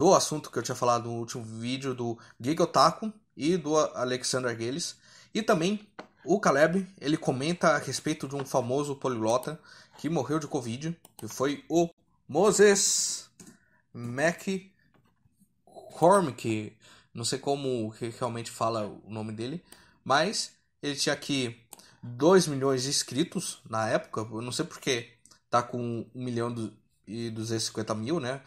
do assunto que eu tinha falado no último vídeo do Giga Otaku e do Alexander Gales. E também o Caleb, ele comenta a respeito de um famoso poliglota que morreu de Covid, que foi o Moses McCormick. Não sei como realmente fala o nome dele, mas ele tinha aqui 2 milhões de inscritos na época. Eu não sei porque tá com 1 milhão e 250 mil, né?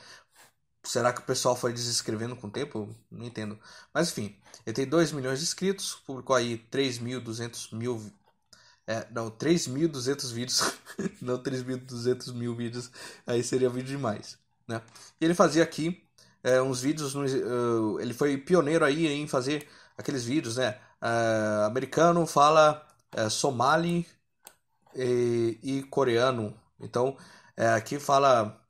Será que o pessoal foi desescrevendo com o tempo? Não entendo. Mas enfim, ele tem 2 milhões de inscritos, publicou aí 3.200 mil. É, não, 3.200 vídeos. não 3.200 mil vídeos. Aí seria vídeo demais. Né? E ele fazia aqui é, uns vídeos. No, uh, ele foi pioneiro aí em fazer aqueles vídeos, né? Uh, americano fala uh, somali e, eh, e coreano. Então, é, aqui fala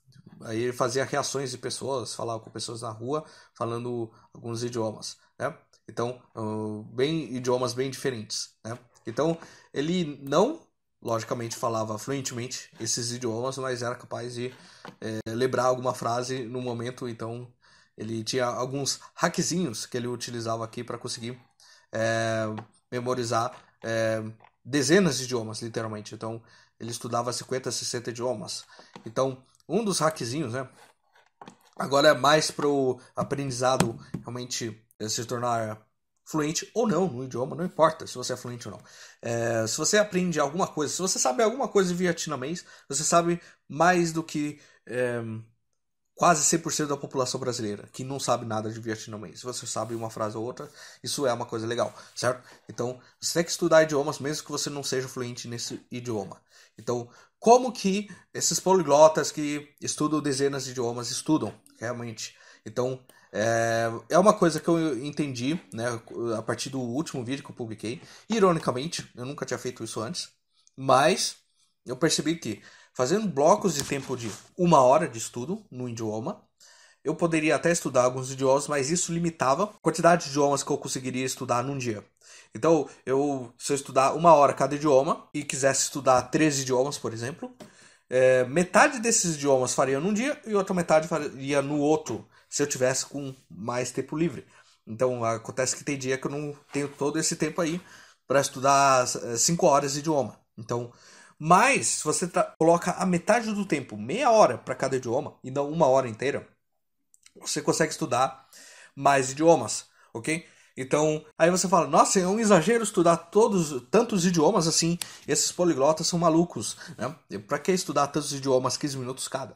Aí ele fazia reações de pessoas, falava com pessoas na rua, falando alguns idiomas, né? Então, bem idiomas bem diferentes, né? Então, ele não, logicamente, falava fluentemente esses idiomas, mas era capaz de é, lembrar alguma frase no momento. Então, ele tinha alguns hackzinhos que ele utilizava aqui para conseguir é, memorizar é, dezenas de idiomas, literalmente. Então, ele estudava 50, 60 idiomas. Então, um dos hackzinhos, né? Agora é mais pro aprendizado realmente eh, se tornar fluente ou não no idioma, não importa se você é fluente ou não. É, se você aprende alguma coisa, se você sabe alguma coisa de vietnamês, você sabe mais do que é, quase 100% da população brasileira que não sabe nada de vietnamês. Se você sabe uma frase ou outra, isso é uma coisa legal, certo? Então, você tem que estudar idiomas mesmo que você não seja fluente nesse idioma. Então, como que esses poliglotas que estudam dezenas de idiomas estudam realmente. Então é, é uma coisa que eu entendi né, a partir do último vídeo que eu publiquei. Ironicamente, eu nunca tinha feito isso antes, mas eu percebi que fazendo blocos de tempo de uma hora de estudo no idioma, eu poderia até estudar alguns idiomas, mas isso limitava a quantidade de idiomas que eu conseguiria estudar num dia. Então, eu, se eu estudar uma hora cada idioma e quisesse estudar três idiomas, por exemplo, é, metade desses idiomas faria num dia e outra metade faria no outro, se eu tivesse com mais tempo livre. Então, acontece que tem dia que eu não tenho todo esse tempo aí para estudar é, cinco horas de idioma. Então, mas se você coloca a metade do tempo, meia hora para cada idioma, e não uma hora inteira, você consegue estudar mais idiomas, ok? Então, aí você fala, nossa, é um exagero estudar todos tantos idiomas assim, esses poliglotas são malucos, né? Pra que estudar tantos idiomas 15 minutos cada?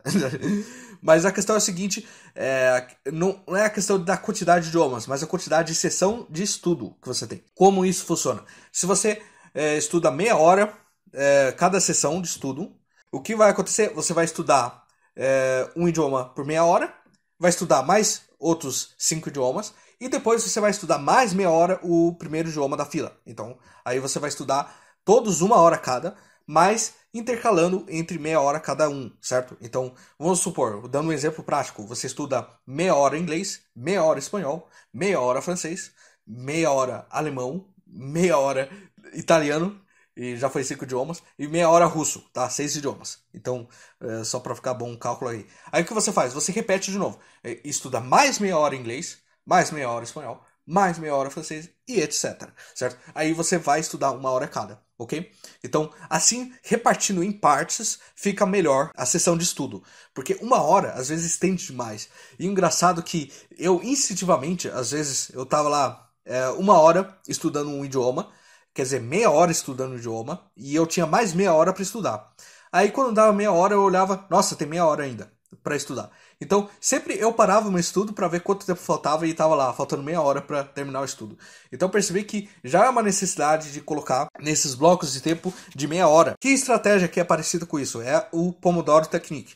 mas a questão é a seguinte, é, não, não é a questão da quantidade de idiomas, mas a quantidade de sessão de estudo que você tem. Como isso funciona? Se você é, estuda meia hora é, cada sessão de estudo, o que vai acontecer? Você vai estudar é, um idioma por meia hora, vai estudar mais outros cinco idiomas e depois você vai estudar mais meia hora o primeiro idioma da fila. Então, aí você vai estudar todos uma hora cada, mas intercalando entre meia hora cada um, certo? Então, vamos supor, dando um exemplo prático, você estuda meia hora inglês, meia hora espanhol, meia hora francês, meia hora alemão, meia hora italiano, e já foi cinco idiomas, e meia hora russo, tá? Seis idiomas. Então, é, só para ficar bom o cálculo aí. Aí o que você faz? Você repete de novo. É, estuda mais meia hora inglês, mais meia hora espanhol, mais meia hora francês e etc. Certo? Aí você vai estudar uma hora cada, ok? Então, assim, repartindo em partes, fica melhor a sessão de estudo. Porque uma hora, às vezes, estende demais. E engraçado que eu, instintivamente, às vezes, eu tava lá é, uma hora estudando um idioma, quer dizer, meia hora estudando o idioma, e eu tinha mais meia hora para estudar. Aí quando dava meia hora, eu olhava, nossa, tem meia hora ainda para estudar. Então, sempre eu parava o meu estudo para ver quanto tempo faltava e estava lá, faltando meia hora para terminar o estudo. Então, percebi que já é uma necessidade de colocar nesses blocos de tempo de meia hora. Que estratégia que é parecida com isso? É o Pomodoro Technique,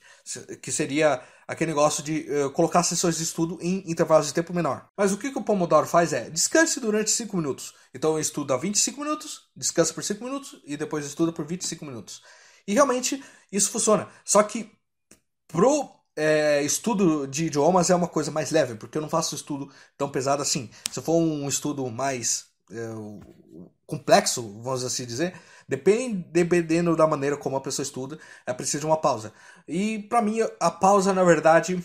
que seria aquele negócio de uh, colocar sessões de estudo em intervalos de tempo menor. Mas o que, que o Pomodoro faz é descanse durante 5 minutos. Então, eu estudo a 25 minutos, descansa por 5 minutos e depois estuda por 25 minutos. E realmente isso funciona. Só que pro é, estudo de idiomas é uma coisa mais leve, porque eu não faço estudo tão pesado assim. Se for um estudo mais é, complexo, vamos assim dizer, depende, dependendo da maneira como a pessoa estuda, é preciso de uma pausa. E para mim, a pausa, na verdade,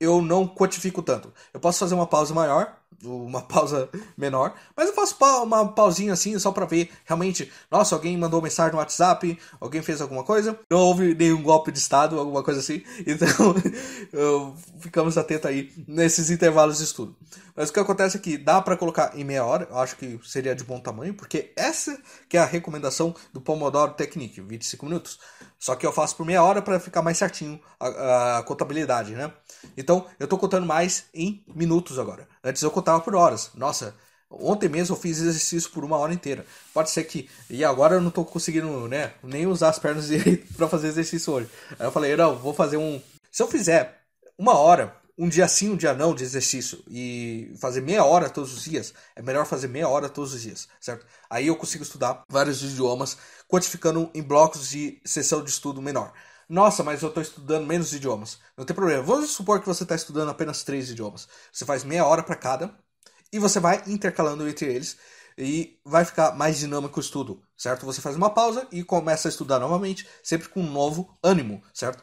eu não quantifico tanto. Eu posso fazer uma pausa maior, uma pausa menor, mas eu faço uma pausinha assim só para ver realmente, nossa, alguém mandou mensagem no WhatsApp, alguém fez alguma coisa, não houve nenhum golpe de estado, alguma coisa assim. Então, ficamos atentos aí nesses intervalos de estudo. Mas o que acontece é que dá para colocar em meia hora, eu acho que seria de bom tamanho, porque essa que é a recomendação do Pomodoro Technique, 25 minutos. Só que eu faço por meia hora para ficar mais certinho a, a, contabilidade, né? Então, eu tô contando mais em minutos agora. Antes eu contava por horas. Nossa, Ontem mesmo eu fiz exercício por uma hora inteira. Pode ser que. E agora eu não tô conseguindo, né? Nem usar as pernas direito para fazer exercício hoje. Aí eu falei, não, vou fazer um. Se eu fizer uma hora, um dia sim, um dia não de exercício e fazer meia hora todos os dias, é melhor fazer meia hora todos os dias, certo? Aí eu consigo estudar vários idiomas, quantificando em blocos de sessão de estudo menor. Nossa, mas eu estou estudando menos idiomas. Não tem problema. Vamos supor que você está estudando apenas três idiomas. Você faz meia hora para cada e você vai intercalando entre eles e vai ficar mais dinâmico o estudo, certo? Você faz uma pausa e começa a estudar novamente, sempre com um novo ânimo, certo?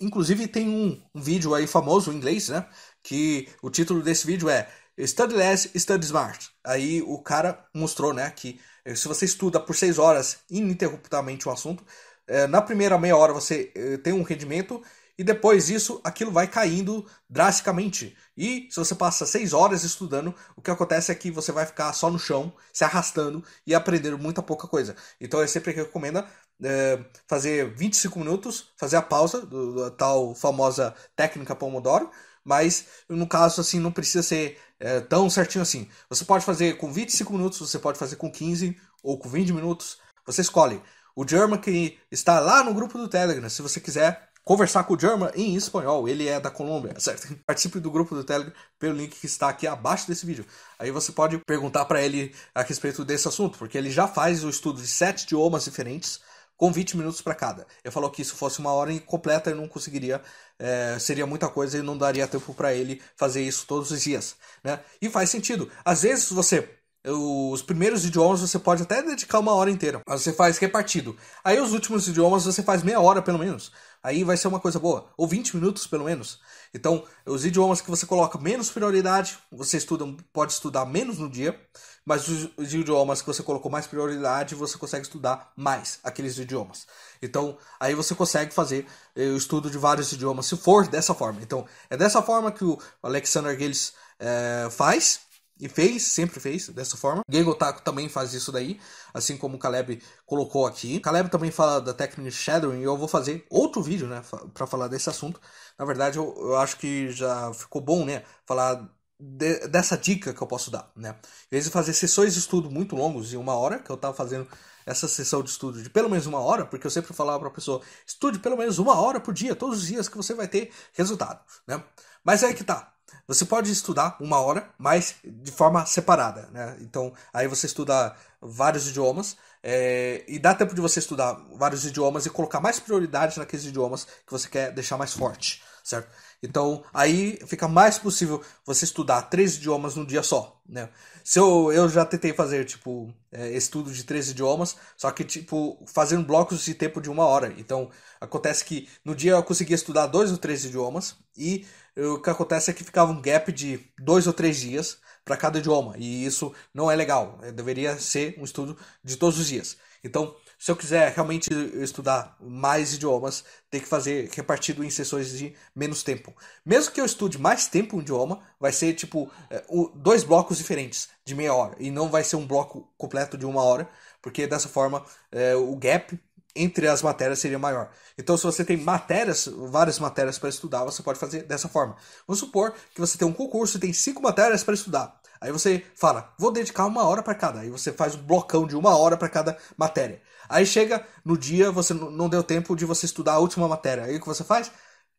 Inclusive tem um, um vídeo aí famoso em inglês, né? Que o título desse vídeo é Study Less, Study Smart. Aí o cara mostrou, né, que eh, se você estuda por seis horas ininterruptamente um assunto, eh, na primeira meia hora você eh, tem um rendimento e depois disso aquilo vai caindo drasticamente. E se você passa seis horas estudando, o que acontece é que você vai ficar só no chão, se arrastando e aprendendo muita pouca coisa. Então eu sempre recomendo é, fazer 25 minutos, fazer a pausa, do, da tal famosa técnica Pomodoro, mas no caso assim não precisa ser é, tão certinho assim. Você pode fazer com 25 minutos, você pode fazer com 15 ou com 20 minutos, você escolhe. O German que está lá no grupo do Telegram, se você quiser conversar com o German em espanhol, ele é da Colômbia, certo? Participe do grupo do Telegram pelo link que está aqui abaixo desse vídeo. Aí você pode perguntar para ele a respeito desse assunto, porque ele já faz o estudo de sete idiomas diferentes com 20 minutos para cada. Eu falou que isso fosse uma hora incompleta, ele não conseguiria, é, seria muita coisa e não daria tempo para ele fazer isso todos os dias. Né? E faz sentido. Às vezes você os primeiros idiomas você pode até dedicar uma hora inteira, mas você faz repartido. Aí os últimos idiomas você faz meia hora pelo menos. Aí vai ser uma coisa boa, ou 20 minutos pelo menos. Então, os idiomas que você coloca menos prioridade, você estuda, pode estudar menos no dia, mas os, os idiomas que você colocou mais prioridade, você consegue estudar mais aqueles idiomas. Então, aí você consegue fazer eh, o estudo de vários idiomas, se for dessa forma. Então, é dessa forma que o Alexander Gilles é, faz, e fez, sempre fez dessa forma. Gego Taco também faz isso daí, assim como o Caleb colocou aqui. O Caleb também fala da técnica de shadowing e eu vou fazer outro vídeo, né, para falar desse assunto. Na verdade, eu, eu, acho que já ficou bom, né, falar de, dessa dica que eu posso dar, né. Em vez de fazer sessões de estudo muito longas, de uma hora, que eu estava fazendo essa sessão de estudo de pelo menos uma hora, porque eu sempre falava para a pessoa, estude pelo menos uma hora por dia, todos os dias que você vai ter resultado, né. Mas é aí que tá, você pode estudar uma hora, mas de forma separada, né? Então, aí você estuda vários idiomas é, e dá tempo de você estudar vários idiomas e colocar mais prioridade naqueles idiomas que você quer deixar mais forte, certo? Então, aí fica mais possível você estudar três idiomas num dia só, né? Se eu, eu já tentei fazer, tipo, é, estudo de três idiomas, só que, tipo, fazendo blocos de tempo de uma hora. Então, acontece que no dia eu conseguia estudar dois ou três idiomas e o que acontece é que ficava um gap de dois ou três dias para cada idioma, e isso não é legal. É, deveria ser um estudo de todos os dias. Então, se eu quiser realmente estudar mais idiomas, tem que fazer repartido em sessões de menos tempo. Mesmo que eu estude mais tempo um idioma, vai ser tipo é, dois blocos diferentes de meia hora e não vai ser um bloco completo de uma hora, porque dessa forma é, o gap entre as matérias seria maior. Então, se você tem matérias, várias matérias para estudar, você pode fazer dessa forma. Vamos supor que você tem um concurso e tem cinco matérias para estudar. Aí você fala, vou dedicar uma hora para cada. Aí você faz um blocão de uma hora para cada matéria. Aí chega no dia, você não deu tempo de você estudar a última matéria. Aí o que você faz?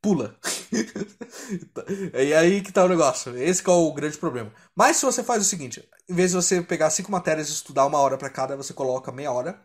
Pula. e aí que tá o negócio. Esse é o grande problema. Mas se você faz o seguinte, em vez de você pegar cinco matérias e estudar uma hora para cada, você coloca meia hora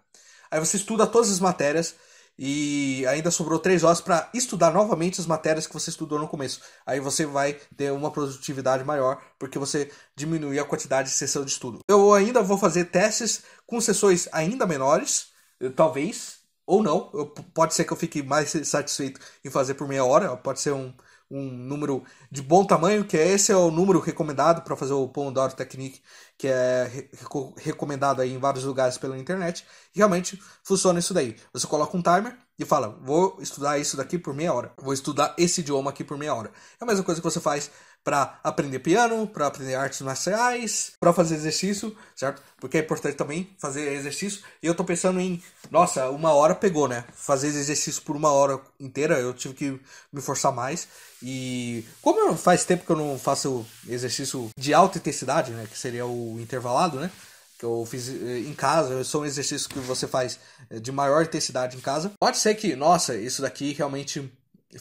Aí você estuda todas as matérias e ainda sobrou três horas para estudar novamente as matérias que você estudou no começo. Aí você vai ter uma produtividade maior porque você diminui a quantidade de sessão de estudo. Eu ainda vou fazer testes com sessões ainda menores, talvez, ou não. Eu, pode ser que eu fique mais satisfeito em fazer por meia hora, pode ser um um número de bom tamanho, que é esse é o número recomendado para fazer o Pomodoro Technique, que é re recomendado aí em vários lugares pela internet. Realmente funciona isso daí. Você coloca um timer e fala: "Vou estudar isso daqui por meia hora. Vou estudar esse idioma aqui por meia hora". É a mesma coisa que você faz para aprender piano, para aprender artes marciais, para fazer exercício, certo? Porque é importante também fazer exercício. E eu tô pensando em, nossa, uma hora pegou, né? Fazer exercício por uma hora inteira, eu tive que me forçar mais. E como faz tempo que eu não faço exercício de alta intensidade, né, que seria o intervalado, né? que eu fiz eh, em casa, são um exercícios que você faz eh, de maior intensidade em casa. Pode ser que, nossa, isso daqui realmente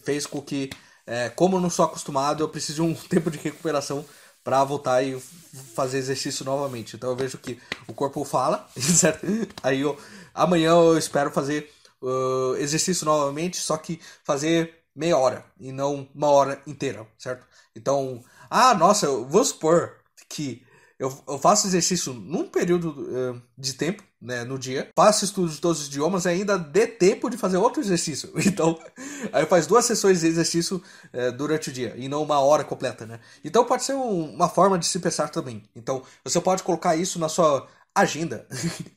fez com que é, como eu não sou acostumado, eu preciso de um tempo de recuperação para voltar e fazer exercício novamente. Então eu vejo que o corpo fala, certo? Aí eu, amanhã eu espero fazer uh, exercício novamente, só que fazer meia hora e não uma hora inteira, certo? Então, ah, nossa, eu vou supor que eu, eu faço exercício num período uh, de tempo né, no dia, passa estudos de todos os idiomas e ainda dê tempo de fazer outro exercício. Então, aí faz duas sessões de exercício é, durante o dia e não uma hora completa, né? Então pode ser um, uma forma de se pensar também. Então, você pode colocar isso na sua agenda.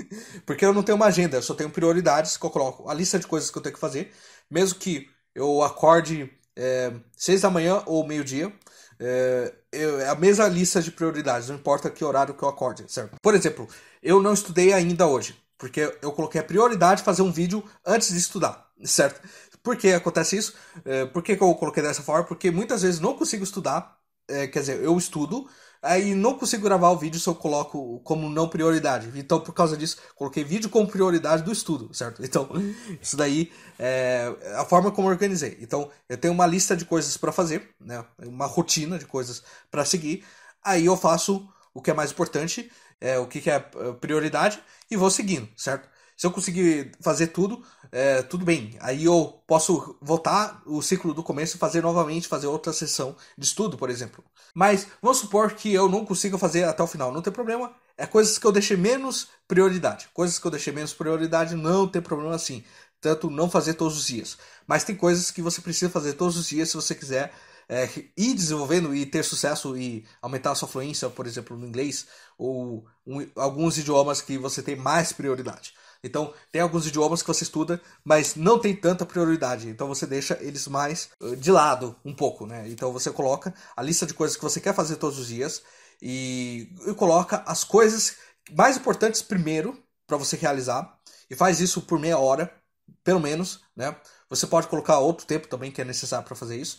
Porque eu não tenho uma agenda, eu só tenho prioridades que eu coloco a lista de coisas que eu tenho que fazer, mesmo que eu acorde é, seis da manhã ou meio-dia, é, eu, é a mesma lista de prioridades, não importa que horário que eu acorde, certo? Por exemplo, eu não estudei ainda hoje, porque eu coloquei a prioridade fazer um vídeo antes de estudar, certo? Por que acontece isso? É, por que, que eu coloquei dessa forma? Porque muitas vezes não consigo estudar é, quer dizer, eu estudo, aí não consigo gravar o vídeo se eu coloco como não prioridade. Então, por causa disso, coloquei vídeo como prioridade do estudo, certo? Então, uhum. isso daí é a forma como organizei. Então, eu tenho uma lista de coisas para fazer, né? uma rotina de coisas para seguir. Aí eu faço o que é mais importante, é, o que, que é prioridade, e vou seguindo, certo? Se eu conseguir fazer tudo, é, tudo bem. Aí eu posso voltar o ciclo do começo e fazer novamente, fazer outra sessão de estudo, por exemplo. Mas vamos supor que eu não consiga fazer até o final, não tem problema. É coisas que eu deixei menos prioridade. Coisas que eu deixei menos prioridade, não tem problema assim. Tanto não fazer todos os dias. Mas tem coisas que você precisa fazer todos os dias se você quiser é, ir desenvolvendo e ter sucesso e aumentar a sua fluência, por exemplo, no inglês, ou um, alguns idiomas que você tem mais prioridade. Então, tem alguns idiomas que você estuda, mas não tem tanta prioridade. Então, você deixa eles mais eh, de lado um pouco, né? Então, você coloca a lista de coisas que você quer fazer todos os dias e, e coloca as coisas mais importantes primeiro para você realizar e faz isso por meia hora, pelo menos, né? Você pode colocar outro tempo também que é necessário para fazer isso,